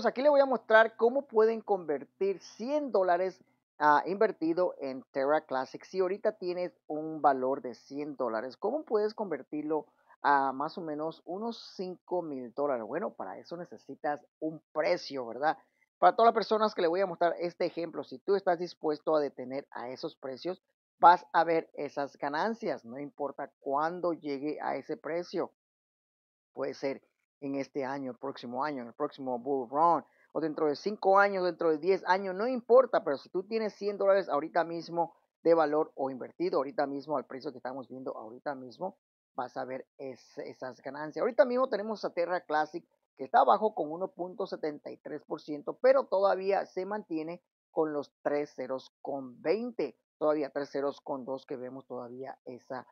Pues, aquí les voy a mostrar cómo pueden convertir 100 dólares ah, invertido en Terra Classic. Si ahorita tienes un valor de 100 dólares, ¿cómo puedes convertirlo a más o menos unos 5 mil dólares? Bueno, para eso necesitas un precio, ¿verdad? Para todas las personas que le voy a mostrar este ejemplo, si tú estás dispuesto a detener a esos precios, vas a ver esas ganancias, no importa cuándo llegue a ese precio. Puede ser en este año, el próximo año, en el próximo bull run, o dentro de 5 años, dentro de 10 años, no importa, pero si tú tienes 100 dólares ahorita mismo de valor o invertido ahorita mismo al precio que estamos viendo ahorita mismo, vas a ver esas ganancias. Ahorita mismo tenemos a Terra Classic que está abajo con 1.73%, pero todavía se mantiene con los 3 ceros con 20, todavía 3 ceros con que vemos todavía esa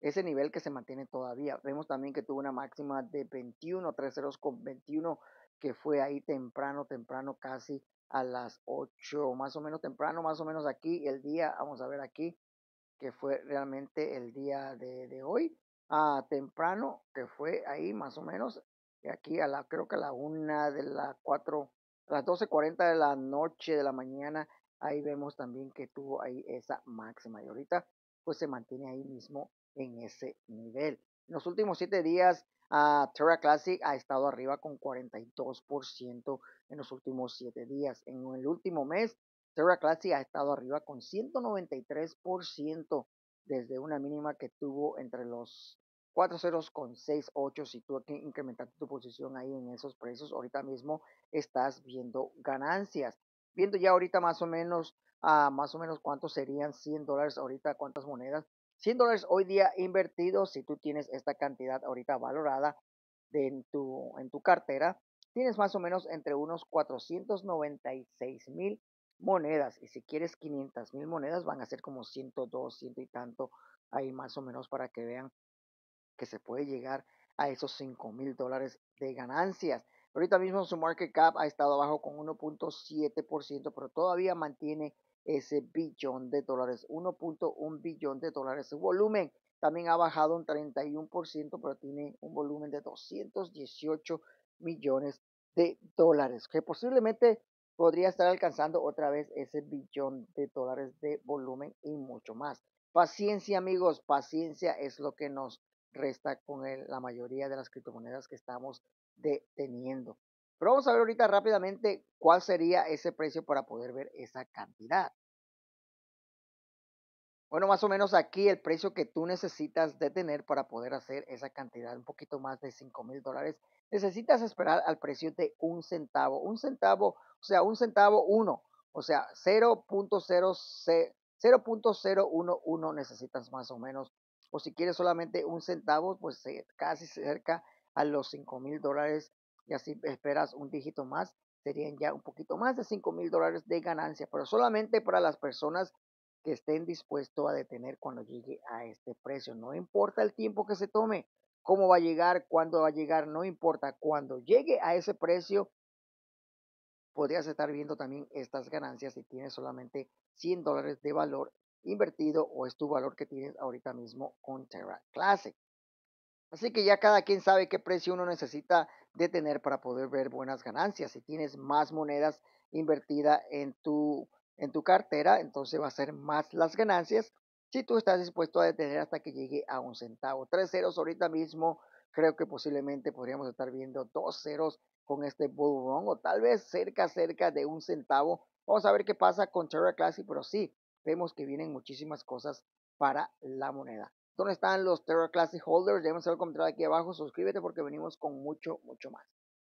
ese nivel que se mantiene todavía. Vemos también que tuvo una máxima de 21, 3 con 21, que fue ahí temprano, temprano, casi a las 8, más o menos temprano, más o menos aquí, el día, vamos a ver aquí, que fue realmente el día de, hoy, a temprano, que fue ahí más o menos, eh, aquí a la, creo que a la 1 de la 4, a las 12.40 de la noche, de la mañana, ahí vemos también que tuvo ahí esa máxima y ahorita pues se mantiene ahí mismo en ese nivel. En los últimos siete días, a ah, Terra Classic ha estado arriba con 42% en los últimos siete días. En el último mes, Terra Classic ha estado arriba con 193% desde una mínima que tuvo entre los 4 ceros con si tú que incrementaste tu posición ahí en esos precios, ahorita mismo estás viendo ganancias. Viendo ya ahorita más o menos, a ah, más o menos cuántos serían 100 dólares ahorita, cuántas monedas, 100 dólares hoy día invertidos, si tú tienes esta cantidad ahorita valorada en, tu, en tu cartera, tienes más o menos entre unos 496 mil monedas. Y si quieres 500 mil monedas, van a ser como 102, 100 y tanto, ahí más o menos para que vean que se puede llegar a esos 5 mil dólares de ganancias. Ahorita mismo su market cap ha estado abajo con 1.7%, pero todavía mantiene ese billón de dólares, 1.1 billón de dólares. Su volumen también ha bajado un 31%, pero tiene un volumen de 218 millones de dólares, que posiblemente podría estar alcanzando otra vez ese billón de dólares de volumen y mucho más. Paciencia, amigos, paciencia es lo que nos resta con la mayoría de las criptomonedas que estamos deteniendo. Pero vamos a ver ahorita rápidamente cuál sería ese precio para poder ver esa cantidad. Bueno, más o menos aquí el precio que tú necesitas de tener para poder hacer esa cantidad, un poquito más de $5,000 mil dólares, necesitas esperar al precio de un centavo. Un centavo, o sea, un centavo uno, o sea, 0.011 necesitas más o menos. O si quieres solamente un centavo, pues eh, casi cerca a los $5,000 mil dólares y así esperas un dígito más, serían ya un poquito más de 5 mil dólares de ganancia, pero solamente para las personas que estén dispuestos a detener cuando llegue a este precio. No importa el tiempo que se tome, cómo va a llegar, cuándo va a llegar, no importa. Cuando llegue a ese precio, podrías estar viendo también estas ganancias si tienes solamente 100 dólares de valor invertido o es tu valor que tienes ahorita mismo con Terra Classic. Así que ya cada quien sabe qué precio uno necesita de tener para poder ver buenas ganancias. Si tienes más monedas invertida en tu, en tu cartera, entonces va a ser más las ganancias si tú estás dispuesto a detener hasta que llegue a un centavo. Tres ceros ahorita mismo, creo que posiblemente podríamos estar viendo dos ceros con este bull run o tal vez cerca, cerca de un centavo. Vamos a ver qué pasa con Terra Classic, pero sí, vemos que vienen muchísimas cosas para la moneda. ¿Dónde están los Terra Classic Holders? Déjenme saber el aquí abajo. Suscríbete porque venimos con mucho, mucho más.